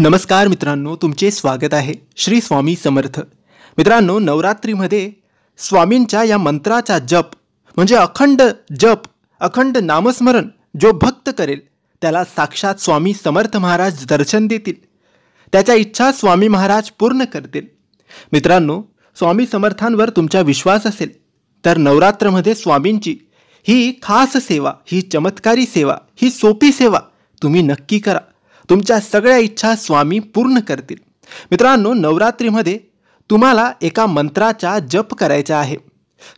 नमस्कार मित्रांनो तुमचे स्वागत आहे श्री स्वामी समर्थ मित्रांनो नवरात्रीमध्ये स्वामींच्या या मंत्राचा जप म्हणजे अखंड जप अखंड नामस्मरण जो भक्त करेल त्याला साक्षात स्वामी समर्थ महाराज दर्शन देतील त्याच्या इच्छा स्वामी महाराज पूर्ण करतील मित्रांनो स्वामी समर्थांवर तुमचा विश्वास असेल तर नवरात्रमध्ये स्वामींची ही खास सेवा ही चमत्कारी सेवा ही सोपी सेवा तुम्ही नक्की करा तुमच्या सगळ्या इच्छा स्वामी पूर्ण करतील मित्रांनो नवरात्रीमध्ये तुम्हाला एका मंत्राचा जप करायचा आहे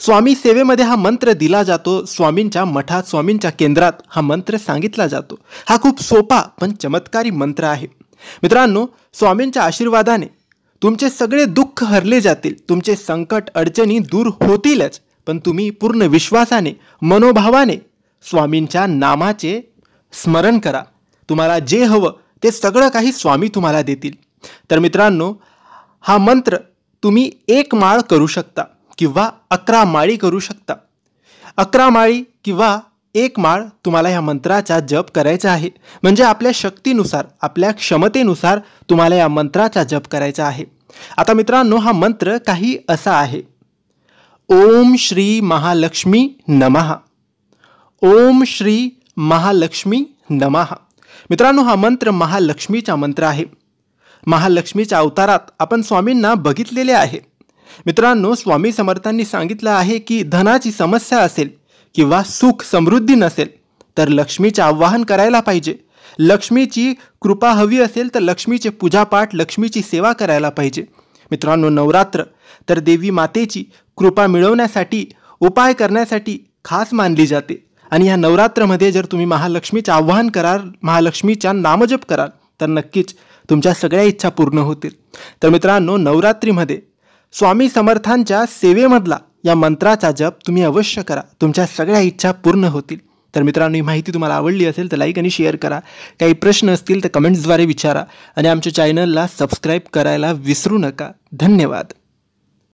स्वामी सेवेमध्ये हा मंत्र दिला जातो स्वामींच्या मठात स्वामींच्या केंद्रात हा मंत्र सांगितला जातो हा खूप सोपा पण चमत्कारी मंत्र आहे मित्रांनो स्वामींच्या आशीर्वादाने तुमचे सगळे दुःख हरले जातील तुमचे संकट अडचणी दूर होतीलच पण तुम्ही पूर्ण विश्वासाने मनोभावाने स्वामींच्या नामाचे स्मरण करा तुम्हाला जे हवं ते सगळं काही स्वामी तुम्हाला देतील तर मित्रांनो हा मंत्र तुम्ही एक माळ करू शकता किंवा अकरा माळी करू शकता अकरा माळी किंवा एक माळ तुम्हाला ह्या मंत्राचा जप करायचा आहे म्हणजे आपल्या शक्तीनुसार आपल्या क्षमतेनुसार तुम्हाला या मंत्राचा जप करायचा आहे आता मित्रांनो हा मंत्र काही असा आहे ओम श्री महालक्ष्मी नमहा ओम श्री महालक्ष्मी नमहा मित्रांनो हा मंत्र महालक्ष्मीचा मंत्र आहे महालक्ष्मीच्या अवतारात आपण स्वामींना बघितलेले आहे मित्रांनो स्वामी समर्थांनी सांगितलं आहे की धनाची समस्या असेल किंवा सुख समृद्धी नसेल तर लक्ष्मीचे आवाहन करायला पाहिजे लक्ष्मीची कृपा हवी असेल तर लक्ष्मीचे पूजापाठ लक्ष्मीची सेवा करायला पाहिजे मित्रांनो नवरात्र तर देवी मातेची कृपा मिळवण्यासाठी उपाय करण्यासाठी खास मानली जाते आणि ह्या नवरात्रामध्ये जर तुम्ही महालक्ष्मीचं आव्हान कराल महालक्ष्मीच्या नामजप कराल तर नक्कीच तुमच्या सगळ्या इच्छा पूर्ण होतील तर मित्रांनो नवरात्रीमध्ये स्वामी समर्थांच्या सेवेमधला या मंत्राचा जप तुम्ही अवश्य करा तुमच्या सगळ्या इच्छा पूर्ण होतील तर मित्रांनो ही माहिती तुम्हाला आवडली असेल तर लाईक आणि शेअर करा काही प्रश्न असतील तर कमेंट्सद्वारे विचारा आणि आमच्या चॅनलला सबस्क्राईब करायला विसरू नका धन्यवाद